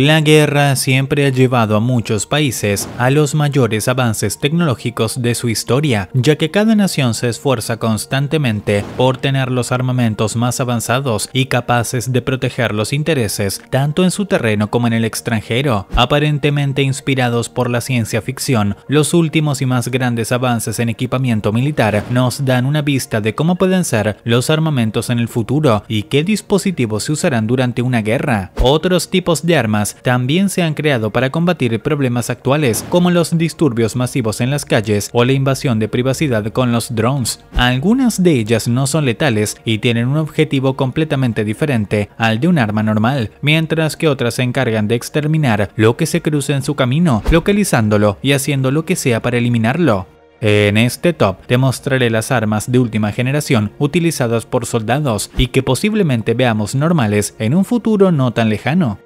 La guerra siempre ha llevado a muchos países a los mayores avances tecnológicos de su historia, ya que cada nación se esfuerza constantemente por tener los armamentos más avanzados y capaces de proteger los intereses tanto en su terreno como en el extranjero. Aparentemente inspirados por la ciencia ficción, los últimos y más grandes avances en equipamiento militar nos dan una vista de cómo pueden ser los armamentos en el futuro y qué dispositivos se usarán durante una guerra. Otros tipos de armas también se han creado para combatir problemas actuales como los disturbios masivos en las calles o la invasión de privacidad con los drones. Algunas de ellas no son letales y tienen un objetivo completamente diferente al de un arma normal, mientras que otras se encargan de exterminar lo que se cruce en su camino, localizándolo y haciendo lo que sea para eliminarlo. En este top te mostraré las armas de última generación utilizadas por soldados y que posiblemente veamos normales en un futuro no tan lejano.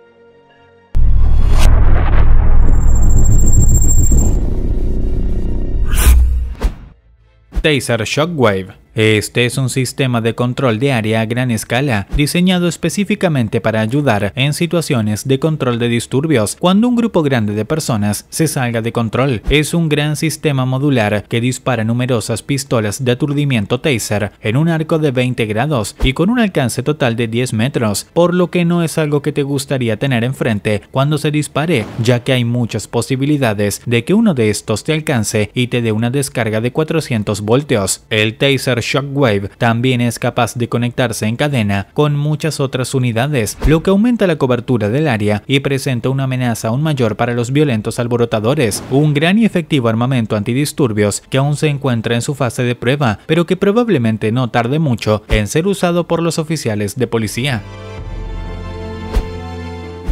Workday set a shockwave Este es un sistema de control de área a gran escala, diseñado específicamente para ayudar en situaciones de control de disturbios cuando un grupo grande de personas se salga de control. Es un gran sistema modular que dispara numerosas pistolas de aturdimiento taser en un arco de 20 grados y con un alcance total de 10 metros, por lo que no es algo que te gustaría tener enfrente cuando se dispare, ya que hay muchas posibilidades de que uno de estos te alcance y te dé una descarga de 400 voltios. El taser Shockwave también es capaz de conectarse en cadena con muchas otras unidades, lo que aumenta la cobertura del área y presenta una amenaza aún mayor para los violentos alborotadores, un gran y efectivo armamento antidisturbios que aún se encuentra en su fase de prueba, pero que probablemente no tarde mucho en ser usado por los oficiales de policía.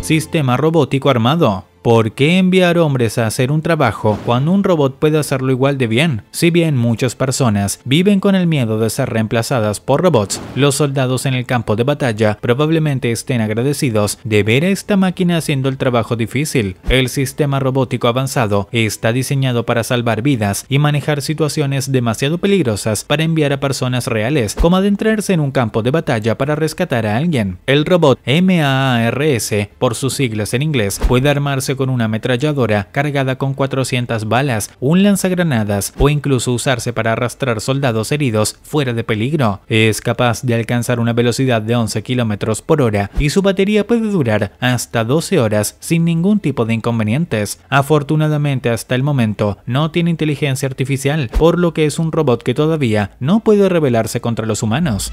Sistema robótico armado ¿Por qué enviar hombres a hacer un trabajo cuando un robot puede hacerlo igual de bien? Si bien muchas personas viven con el miedo de ser reemplazadas por robots, los soldados en el campo de batalla probablemente estén agradecidos de ver a esta máquina haciendo el trabajo difícil. El sistema robótico avanzado está diseñado para salvar vidas y manejar situaciones demasiado peligrosas para enviar a personas reales, como adentrarse en un campo de batalla para rescatar a alguien. El robot MAARS, por sus siglas en inglés, puede armarse con una ametralladora cargada con 400 balas, un lanzagranadas o incluso usarse para arrastrar soldados heridos fuera de peligro. Es capaz de alcanzar una velocidad de 11 km por hora y su batería puede durar hasta 12 horas sin ningún tipo de inconvenientes. Afortunadamente hasta el momento no tiene inteligencia artificial, por lo que es un robot que todavía no puede rebelarse contra los humanos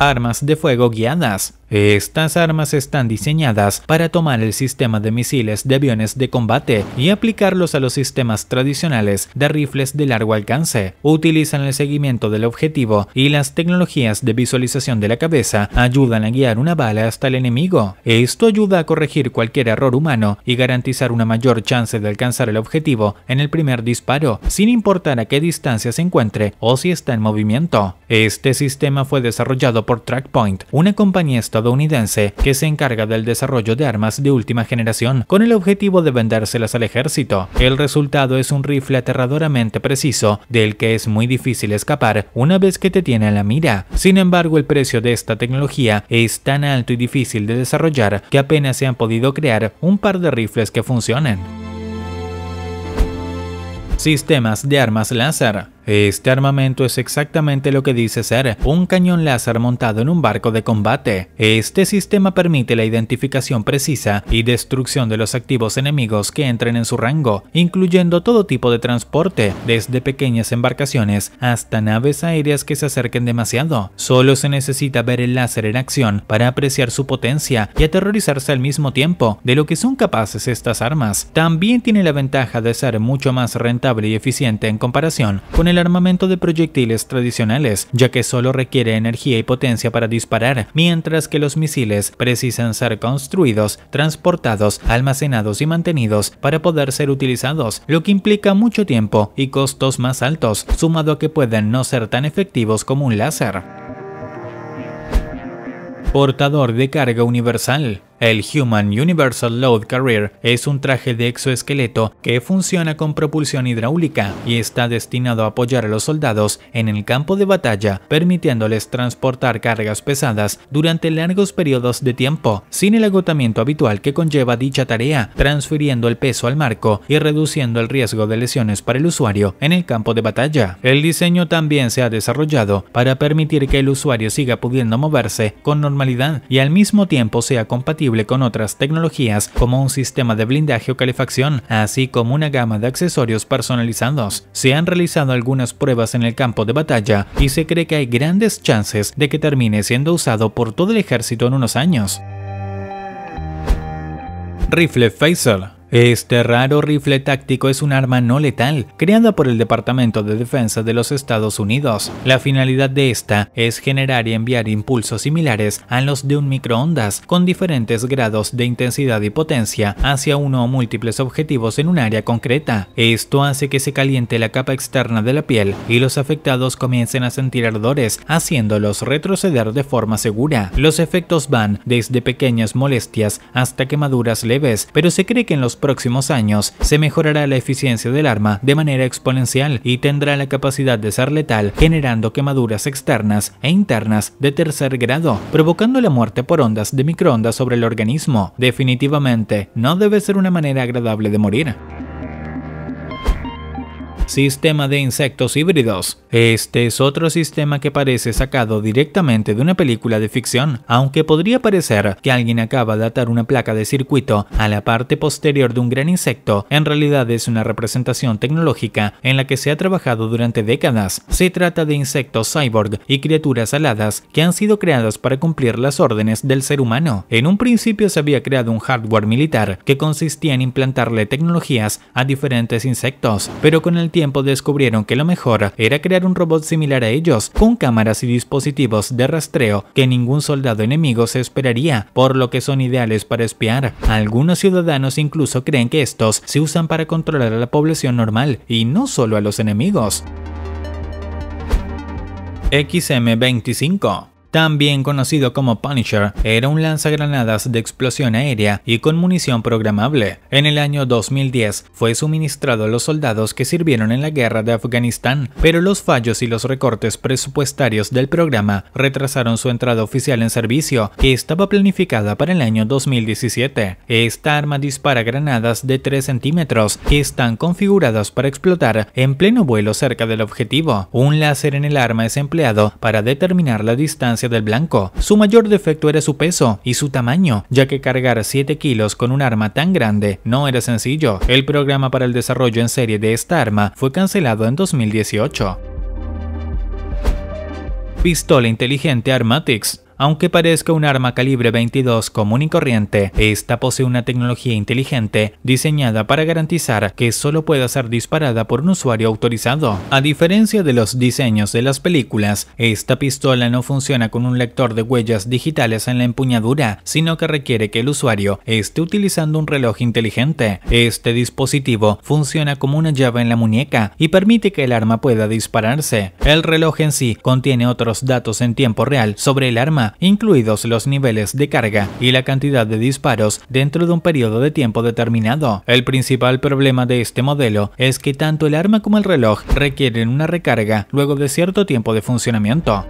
armas de fuego guiadas. Estas armas están diseñadas para tomar el sistema de misiles de aviones de combate y aplicarlos a los sistemas tradicionales de rifles de largo alcance. Utilizan el seguimiento del objetivo y las tecnologías de visualización de la cabeza ayudan a guiar una bala hasta el enemigo. Esto ayuda a corregir cualquier error humano y garantizar una mayor chance de alcanzar el objetivo en el primer disparo, sin importar a qué distancia se encuentre o si está en movimiento. Este sistema fue desarrollado por TrackPoint, una compañía estadounidense estadounidense que se encarga del desarrollo de armas de última generación con el objetivo de vendérselas al ejército. El resultado es un rifle aterradoramente preciso del que es muy difícil escapar una vez que te tiene a la mira. Sin embargo, el precio de esta tecnología es tan alto y difícil de desarrollar que apenas se han podido crear un par de rifles que funcionen. Sistemas de armas láser este armamento es exactamente lo que dice ser, un cañón láser montado en un barco de combate. Este sistema permite la identificación precisa y destrucción de los activos enemigos que entren en su rango, incluyendo todo tipo de transporte, desde pequeñas embarcaciones hasta naves aéreas que se acerquen demasiado. Solo se necesita ver el láser en acción para apreciar su potencia y aterrorizarse al mismo tiempo de lo que son capaces estas armas. También tiene la ventaja de ser mucho más rentable y eficiente en comparación con el armamento de proyectiles tradicionales, ya que solo requiere energía y potencia para disparar, mientras que los misiles precisan ser construidos, transportados, almacenados y mantenidos para poder ser utilizados, lo que implica mucho tiempo y costos más altos, sumado a que pueden no ser tan efectivos como un láser. Portador de carga universal. El Human Universal Load Carrier es un traje de exoesqueleto que funciona con propulsión hidráulica y está destinado a apoyar a los soldados en el campo de batalla, permitiéndoles transportar cargas pesadas durante largos periodos de tiempo, sin el agotamiento habitual que conlleva dicha tarea, transfiriendo el peso al marco y reduciendo el riesgo de lesiones para el usuario en el campo de batalla. El diseño también se ha desarrollado para permitir que el usuario siga pudiendo moverse con normalidad y al mismo tiempo sea compatible con otras tecnologías como un sistema de blindaje o calefacción, así como una gama de accesorios personalizados. Se han realizado algunas pruebas en el campo de batalla y se cree que hay grandes chances de que termine siendo usado por todo el ejército en unos años. Rifle Faisal este raro rifle táctico es un arma no letal, creada por el Departamento de Defensa de los Estados Unidos. La finalidad de esta es generar y enviar impulsos similares a los de un microondas, con diferentes grados de intensidad y potencia, hacia uno o múltiples objetivos en un área concreta. Esto hace que se caliente la capa externa de la piel y los afectados comiencen a sentir ardores, haciéndolos retroceder de forma segura. Los efectos van desde pequeñas molestias hasta quemaduras leves, pero se cree que en los próximos años se mejorará la eficiencia del arma de manera exponencial y tendrá la capacidad de ser letal generando quemaduras externas e internas de tercer grado, provocando la muerte por ondas de microondas sobre el organismo. Definitivamente, no debe ser una manera agradable de morir sistema de insectos híbridos. Este es otro sistema que parece sacado directamente de una película de ficción, aunque podría parecer que alguien acaba de atar una placa de circuito a la parte posterior de un gran insecto, en realidad es una representación tecnológica en la que se ha trabajado durante décadas. Se trata de insectos cyborg y criaturas aladas que han sido creadas para cumplir las órdenes del ser humano. En un principio se había creado un hardware militar que consistía en implantarle tecnologías a diferentes insectos, pero con el tiempo tiempo descubrieron que lo mejor era crear un robot similar a ellos, con cámaras y dispositivos de rastreo que ningún soldado enemigo se esperaría, por lo que son ideales para espiar. Algunos ciudadanos incluso creen que estos se usan para controlar a la población normal y no solo a los enemigos. XM25 también conocido como Punisher, era un lanzagranadas de explosión aérea y con munición programable. En el año 2010 fue suministrado a los soldados que sirvieron en la guerra de Afganistán, pero los fallos y los recortes presupuestarios del programa retrasaron su entrada oficial en servicio, que estaba planificada para el año 2017. Esta arma dispara granadas de 3 centímetros que están configuradas para explotar en pleno vuelo cerca del objetivo. Un láser en el arma es empleado para determinar la distancia del blanco. Su mayor defecto era su peso y su tamaño, ya que cargar 7 kilos con un arma tan grande no era sencillo. El programa para el desarrollo en serie de esta arma fue cancelado en 2018. Pistola inteligente ARMATICS aunque parezca un arma calibre 22 común y corriente, esta posee una tecnología inteligente diseñada para garantizar que solo pueda ser disparada por un usuario autorizado. A diferencia de los diseños de las películas, esta pistola no funciona con un lector de huellas digitales en la empuñadura, sino que requiere que el usuario esté utilizando un reloj inteligente. Este dispositivo funciona como una llave en la muñeca y permite que el arma pueda dispararse. El reloj en sí contiene otros datos en tiempo real sobre el arma incluidos los niveles de carga y la cantidad de disparos dentro de un periodo de tiempo determinado. El principal problema de este modelo es que tanto el arma como el reloj requieren una recarga luego de cierto tiempo de funcionamiento.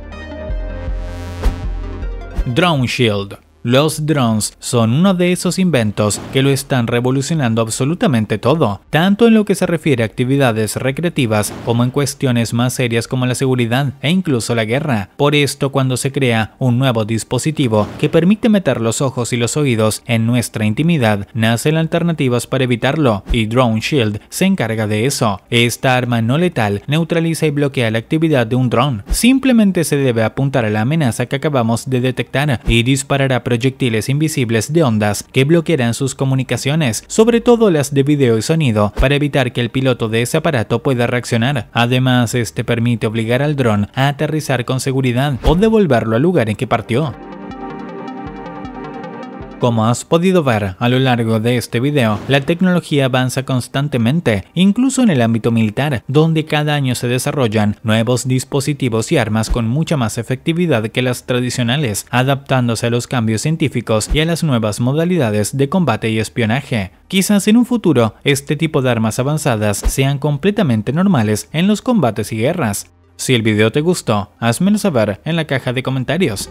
Drone Shield los drones son uno de esos inventos que lo están revolucionando absolutamente todo, tanto en lo que se refiere a actividades recreativas como en cuestiones más serias como la seguridad e incluso la guerra. Por esto cuando se crea un nuevo dispositivo que permite meter los ojos y los oídos en nuestra intimidad, nacen alternativas para evitarlo y Drone Shield se encarga de eso. Esta arma no letal neutraliza y bloquea la actividad de un drone. Simplemente se debe apuntar a la amenaza que acabamos de detectar y disparará proyectiles invisibles de ondas que bloquearán sus comunicaciones, sobre todo las de video y sonido, para evitar que el piloto de ese aparato pueda reaccionar. Además, este permite obligar al dron a aterrizar con seguridad o devolverlo al lugar en que partió. Como has podido ver a lo largo de este video, la tecnología avanza constantemente, incluso en el ámbito militar, donde cada año se desarrollan nuevos dispositivos y armas con mucha más efectividad que las tradicionales, adaptándose a los cambios científicos y a las nuevas modalidades de combate y espionaje. Quizás en un futuro, este tipo de armas avanzadas sean completamente normales en los combates y guerras. Si el video te gustó, házmelo saber en la caja de comentarios.